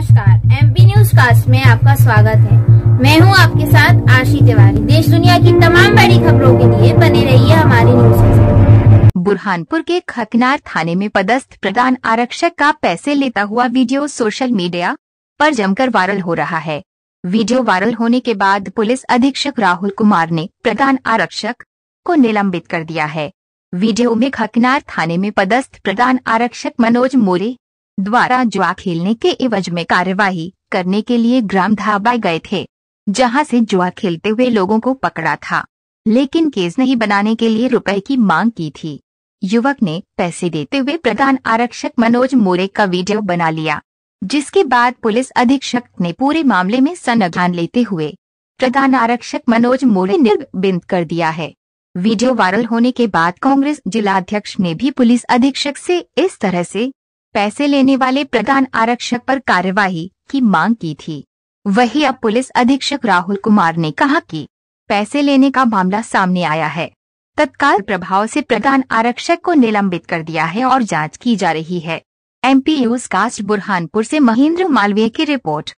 नमस्कार MP news cast में आपका स्वागत है मैं हूं आपके साथ आशी तिवारी देश दुनिया की तमाम बड़ी खबरों के लिए बने रहिए हमारी न्यूज बुरहानपुर के खकनार थाने में पदस्थ प्रधान आरक्षक का पैसे लेता हुआ वीडियो सोशल मीडिया पर जमकर वायरल हो रहा है वीडियो वायरल होने के बाद पुलिस अधीक्षक राहुल कुमार ने प्रधान आरक्षक को निलंबित कर दिया है वीडियो में खकनार थाने में पदस्थ प्रधान आरक्षक मनोज मोरे द्वारा जुआ खेलने के इवज में कार्यवाही करने के लिए ग्राम धाबा गए थे जहां से जुआ खेलते हुए लोगों को पकड़ा था लेकिन केस नहीं बनाने के लिए रुपए की मांग की थी युवक ने पैसे देते हुए प्रधान आरक्षक मनोज मोरे का वीडियो बना लिया जिसके बाद पुलिस अधीक्षक ने पूरे मामले में संज्ञान लेते हुए प्रधान आरक्षक मनोज मोरे निर्बिंद कर दिया है वीडियो वायरल होने के बाद कांग्रेस जिलाध्यक्ष ने भी पुलिस अधीक्षक से इस तरह से पैसे लेने वाले प्रधान आरक्षक पर कार्यवाही की मांग की थी वही अब पुलिस अधीक्षक राहुल कुमार ने कहा कि पैसे लेने का मामला सामने आया है तत्काल प्रभाव से प्रधान आरक्षक को निलंबित कर दिया है और जांच की जा रही है एमपी न्यूज कास्ट बुरहानपुर से महेंद्र मालवीय की रिपोर्ट